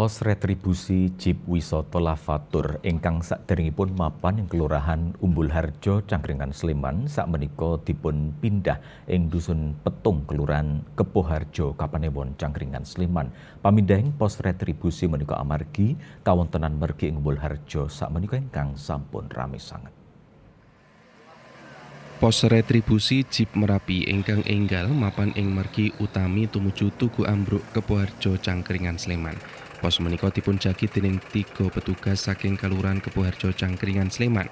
pos retribusi Jeep Wisoto Lafatur ingkang pun mapan yang Kelurahan Umbul Harjo Cangkringan Sleman sakmenika dipun pindah ing dusun Petung Kelurahan Kepo Harjo Kapanewon Cangkringan Sleman. Pamindahing pos retribusi menika amargi kawontenan mergi ing Umbul Harjo sakmenika ingkang sampun rame sangat Pos retribusi Jeep Merapi ingkang enggal mapan ing mergi utami tumuju Tugu Ambruk Harjo Cangkringan Sleman. Pos menika dipunjagi dening tiga petugas saking Kelurahan Kepuharjo Cangkringan Sleman.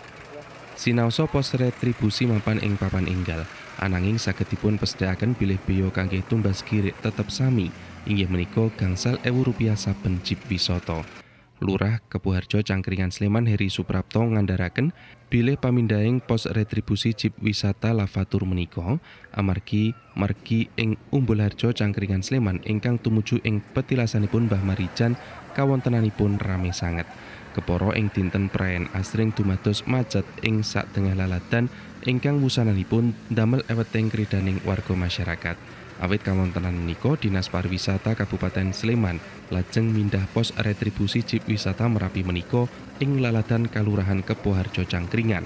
Sinaosa pos retribusi mapan ing papan enggal, ananging saged dipun pesthekaken bilih biya kangge tumbas kiri tetep sami, inggih menika gangsal ewu rupiah saben jeep wisata. Lurah Kepuharjo Cangkringan Sleman Heri Suprapto ngandaraken bilih pamindaing pos retribusi jeep wisata Lavatur menika amargi margi ing Umbul Harjo Cangkringan Sleman ingkang tumuju ing petilasanipun Mbah Marijan kawontenanipun rame sanget. Keporo ing dinten perayaan asring dumados macet ing sak tengah laladan ingkang wusananipun damel eweting kridaning warga masyarakat. Awit kawontenan menika Dinas Pariwisata Kabupaten Sleman lajeng mindah pos retribusi jeep wisata Merapi menika ing laladan Kalurahan Kepoharjo Cangkringan.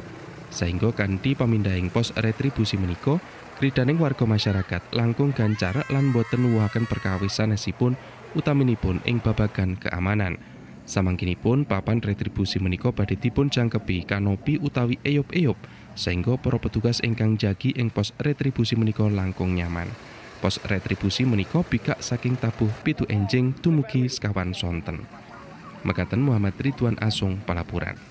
Sehingga kanthi pemindahing pos retribusi menika kridaning warga masyarakat langkung gancar lan boten wuhaken perkawis sanesipun utaminipun ing babagan keamanan. Samangkinipun papan retribusi menika badhe dipun jangkepi kanopi utawi eyop-eyop sehingga para petugas ingkang jagi ing pos retribusi menika langkung nyaman. Pos retribusi menika bikak saking tabuh pitu enjing dumugi sekawan sonten. Mekaten Muhammad Ridwan Asung Palapuran.